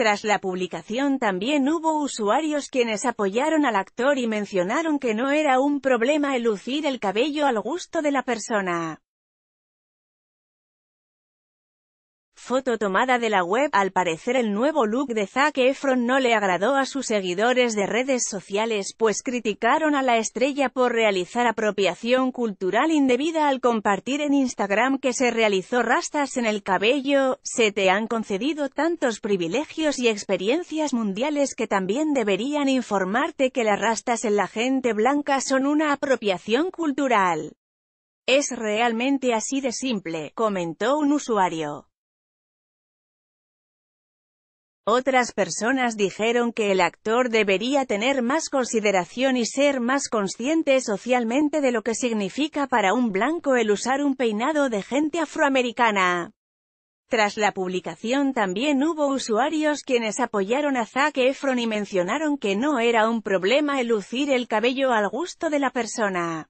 Tras la publicación también hubo usuarios quienes apoyaron al actor y mencionaron que no era un problema el lucir el cabello al gusto de la persona. Foto tomada de la web, al parecer el nuevo look de Zac Efron no le agradó a sus seguidores de redes sociales, pues criticaron a la estrella por realizar apropiación cultural indebida al compartir en Instagram que se realizó rastas en el cabello, se te han concedido tantos privilegios y experiencias mundiales que también deberían informarte que las rastas en la gente blanca son una apropiación cultural. Es realmente así de simple, comentó un usuario. Otras personas dijeron que el actor debería tener más consideración y ser más consciente socialmente de lo que significa para un blanco el usar un peinado de gente afroamericana. Tras la publicación también hubo usuarios quienes apoyaron a Zack Efron y mencionaron que no era un problema el lucir el cabello al gusto de la persona.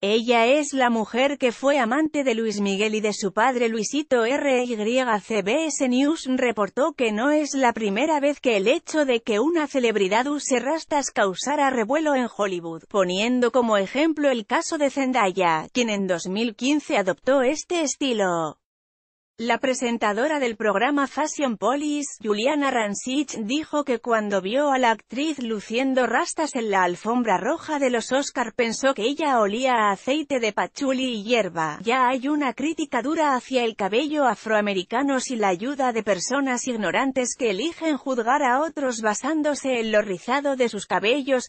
Ella es la mujer que fue amante de Luis Miguel y de su padre Luisito CBS News reportó que no es la primera vez que el hecho de que una celebridad use rastas causara revuelo en Hollywood, poniendo como ejemplo el caso de Zendaya, quien en 2015 adoptó este estilo. La presentadora del programa Fashion Police, Juliana Rancic, dijo que cuando vio a la actriz luciendo rastas en la alfombra roja de los Oscar pensó que ella olía a aceite de pachuli y hierba. Ya hay una crítica dura hacia el cabello afroamericano y la ayuda de personas ignorantes que eligen juzgar a otros basándose en lo rizado de sus cabellos.